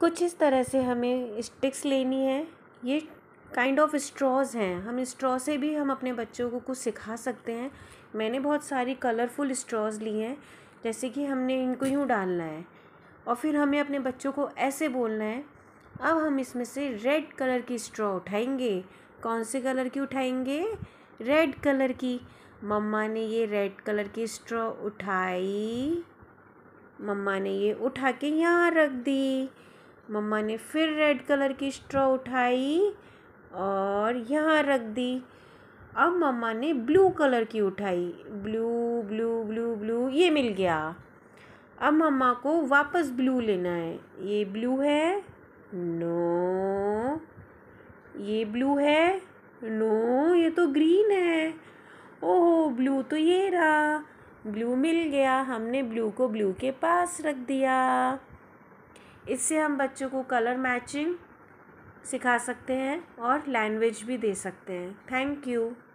कुछ इस तरह से हमें स्टिक्स लेनी है ये काइंड ऑफ स्ट्रॉज हैं हम स्ट्रॉ से भी हम अपने बच्चों को कुछ सिखा सकते हैं मैंने बहुत सारी कलरफुल स्ट्रॉज ली हैं जैसे कि हमने इनको यूँ डालना है और फिर हमें अपने बच्चों को ऐसे बोलना है अब हम इसमें से रेड कलर की स्ट्रॉ उठाएंगे कौन से कलर की उठाएंगे रेड कलर की मम्मा ने ये रेड कलर की स्ट्रॉ उठाई मम्मा ने ये उठा के यहाँ रख दी मम्मा ने फिर रेड कलर की स्ट्रॉ उठाई और यहाँ रख दी अब मम्मा ने ब्लू कलर की उठाई ब्लू ब्लू ब्लू ब्लू ये मिल गया अब मम्मा को वापस ब्लू लेना है ये ब्लू है नो ये ब्लू है नो ये तो ग्रीन है ओहो ब्लू तो ये रहा ब्लू मिल गया हमने ब्लू को ब्लू के पास रख दिया इससे हम बच्चों को कलर मैचिंग सिखा सकते हैं और लैंग्वेज भी दे सकते हैं थैंक यू